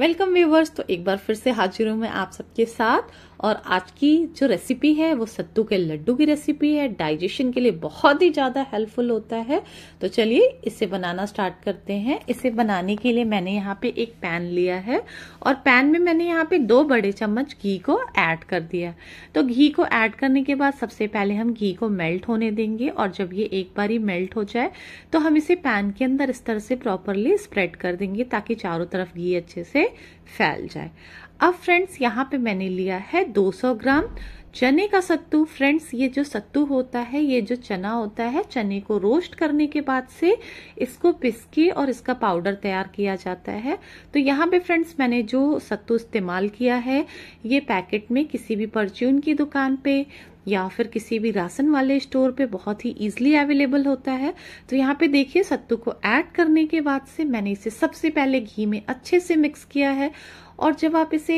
welcome viewers तो एक बार फिर से हाजिर हूँ मैं आप सबके साथ और आज की जो रेसिपी है वो सत्तू के लड्डू की रेसिपी है डाइजेशन के लिए बहुत ही ज़्यादा हेल्पफुल होता है तो चलिए इसे बनाना स्टार्ट करते हैं इसे बनाने के लिए मैंने यहाँ पे एक पैन लिया है और पैन में मैंने यहाँ पे दो बड़े चम्मच घी को ऐड कर दिया तो घी को ऐड करने के बाद सबसे पहले हम घी को मेल्ट होने देंगे और जब ये एक बार ही मेल्ट हो जाए तो हम इसे पैन के अंदर इस तरह से प्रॉपरली स्प्रेड कर देंगे ताकि चारों तरफ घी अच्छे से फैल जाए अब फ्रेंड्स यहाँ पे मैंने लिया है 200 ग्राम चने का सत्तू फ्रेंड्स ये जो सत्तू होता है ये जो चना होता है चने को रोस्ट करने के बाद से इसको पिस के और इसका पाउडर तैयार किया जाता है तो यहाँ पे फ्रेंड्स मैंने जो सत्तू इस्तेमाल किया है ये पैकेट में किसी भी परचून की दुकान पे या फिर किसी भी राशन वाले स्टोर पे बहुत ही इजीली अवेलेबल होता है तो यहाँ पे देखिए सत्तू को ऐड करने के बाद से मैंने इसे सबसे पहले घी में अच्छे से मिक्स किया है और जब आप इसे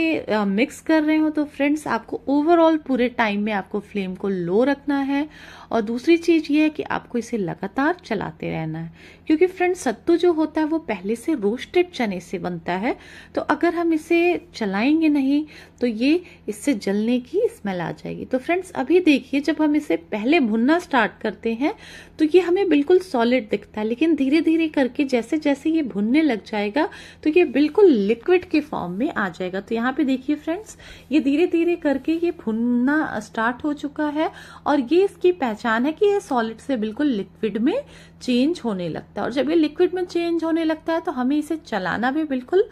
मिक्स कर रहे हो तो फ्रेंड्स आपको ओवरऑल पूरे टाइम में आपको फ्लेम को लो रखना है और दूसरी चीज़ ये है कि आपको इसे लगातार चलाते रहना है क्योंकि फ्रेंड्स सत्तू जो होता है वो पहले से रोस्टेड चने से बनता है तो अगर हम इसे चलाएंगे नहीं तो ये इससे जलने की स्मेल आ जाएगी तो फ्रेंड्स अभी देखिए जब हम इसे पहले भुनना स्टार्ट करते हैं तो ये हमें बिल्कुल सॉलिड दिखता है लेकिन धीरे धीरे करके जैसे जैसे ये भुनने लग जाएगा तो ये बिल्कुल लिक्विड के फॉर्म में में आ जाएगा तो यहाँ पे देखिए फ्रेंड्स ये धीरे धीरे करके ये भुनना स्टार्ट हो चुका है और ये इसकी पहचान है कि ये सॉलिड से बिल्कुल लिक्विड में चेंज होने लगता है और जब ये लिक्विड में चेंज होने लगता है तो हमें इसे चलाना भी बिल्कुल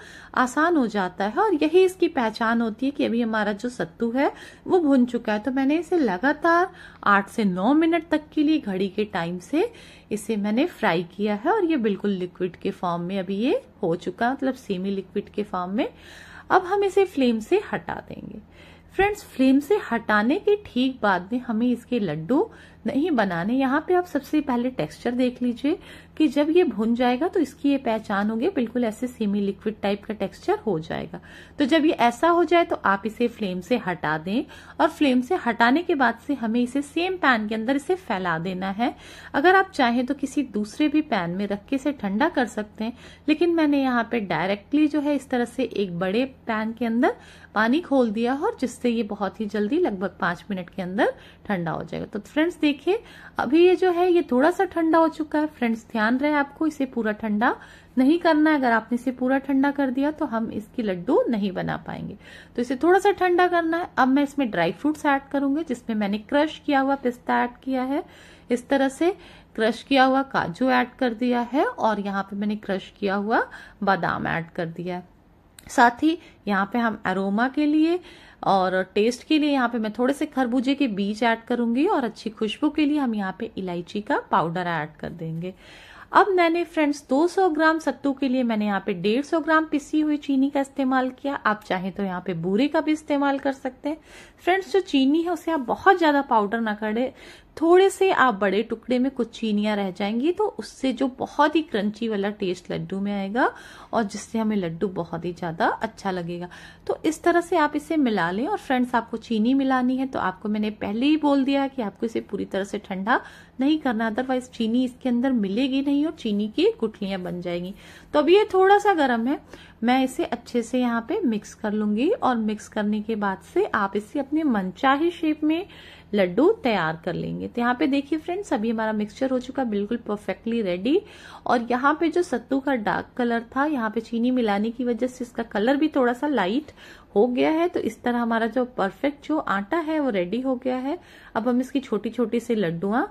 आसान हो जाता है और यही इसकी पहचान होती है कि अभी हमारा जो सत्तू है वो भुन चुका है तो मैंने इसे लगातार आठ से नौ मिनट तक के लिए घड़ी के टाइम से इसे मैंने फ्राई किया है और ये बिल्कुल लिक्विड के फॉर्म में अभी ये हो चुका मतलब सेमी लिक्विड के फॉर्म में अब हम इसे फ्लेम से हटा देंगे फ्रेंड्स फ्लेम से हटाने के ठीक बाद में हमें इसके लड्डू नहीं बनाने यहाँ पे आप सबसे पहले टेक्सचर देख लीजिए कि जब ये भुन जाएगा तो इसकी ये पहचान होगी बिल्कुल ऐसे सेमी लिक्विड टाइप का टेक्सचर हो जाएगा तो जब ये ऐसा हो जाए तो आप इसे फ्लेम से हटा दें और फ्लेम से हटाने के बाद से हमें इसे सेम पैन के अंदर इसे फैला देना है अगर आप चाहें तो किसी दूसरे भी पैन में रख के इसे ठंडा कर सकते हैं लेकिन मैंने यहाँ पे डायरेक्टली जो है इस तरह से एक बड़े पैन के अंदर पानी खोल दिया और जिससे ये बहुत ही जल्दी लगभग पांच मिनट के अंदर ठंडा हो जाएगा तो फ्रेंड्स देख देखिए अभी ये जो है ये थोड़ा सा ठंडा हो चुका है फ्रेंड्स ध्यान रहे आपको इसे पूरा ठंडा नहीं करना है अगर आपने इसे पूरा ठंडा कर दिया तो हम इसकी लड्डू नहीं बना पाएंगे तो इसे थोड़ा सा ठंडा करना है अब मैं इसमें ड्राई फ्रूट्स ऐड करूंगी जिसमें मैंने क्रश किया हुआ पिस्ता ऐड किया है इस तरह से क्रश किया हुआ काजू ऐड कर दिया है और यहाँ पे मैंने क्रश किया हुआ बादाम ऐड कर दिया है साथ ही यहाँ पे हम अरोमा के लिए और टेस्ट के लिए यहाँ पे मैं थोड़े से खरबूजे के बीज ऐड करूंगी और अच्छी खुशबू के लिए हम यहाँ पे इलायची का पाउडर ऐड कर देंगे अब मैंने फ्रेंड्स 200 ग्राम सत्तू के लिए मैंने यहाँ पे 150 ग्राम पिसी हुई चीनी का इस्तेमाल किया आप चाहें तो यहाँ पे बूरे का भी इस्तेमाल कर सकते हैं फ्रेंड्स जो चीनी है उसे आप बहुत ज़्यादा पाउडर ना करें थोड़े से आप बड़े टुकड़े में कुछ चीनियाँ रह जाएंगी तो उससे जो बहुत ही क्रंची वाला टेस्ट लड्डू में आएगा और जिससे हमें लड्डू बहुत ही ज़्यादा अच्छा लगेगा तो इस तरह से आप इसे मिला लें और फ्रेंड्स आपको चीनी मिलानी है तो आपको मैंने पहले ही बोल दिया कि आपको इसे पूरी तरह से ठंडा नहीं करना अदरवाइज चीनी इसके अंदर मिलेगी नहीं जाएंगी और चीनी की गुठलियां बन जाएंगी तो अब ये थोड़ा सा गर्म है मैं इसे अच्छे से यहाँ पे मिक्स कर लूंगी और मिक्स करने के बाद से आप इसे अपने मनचाही शेप में लड्डू तैयार कर लेंगे तो यहाँ पे देखिए फ्रेंड्स अभी हमारा मिक्सचर हो चुका बिल्कुल परफेक्टली रेडी और यहाँ पे जो सत्तू का डार्क कलर था यहाँ पे चीनी मिलाने की वजह से इसका कलर भी थोड़ा सा लाइट हो गया है तो इस तरह हमारा जो परफेक्ट जो आटा है वो रेडी हो गया है अब हम इसकी छोटी छोटी सी लड्डुआ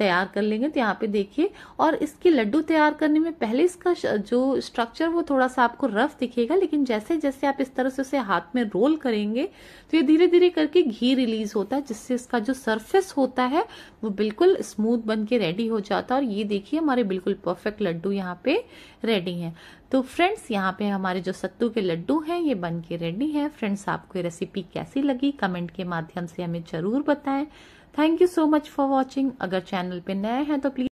तैयार कर लेंगे तो यहाँ पे देखिए और इसके लड्डू तैयार करने में पहले इसका जो स्ट्रक्चर वो थोड़ा सा आपको रफ दिखेगा लेकिन जैसे जैसे आप इस तरह से उसे हाथ में रोल करेंगे तो ये धीरे धीरे करके घी रिलीज होता है जिससे इसका जो सरफेस होता है वो बिल्कुल स्मूथ बन के रेडी हो जाता है और ये देखिए हमारे बिल्कुल परफेक्ट लड्डू यहाँ पे रेडी है तो फ्रेंड्स यहाँ पे हमारे जो सत्तू के लड्डू हैं ये बन के रेडी हैं फ्रेंड्स आपको ये रेसिपी कैसी लगी कमेंट के माध्यम से हमें ज़रूर बताएं thank you so much for watching अगर चैनल पे नए हैं तो प्लीज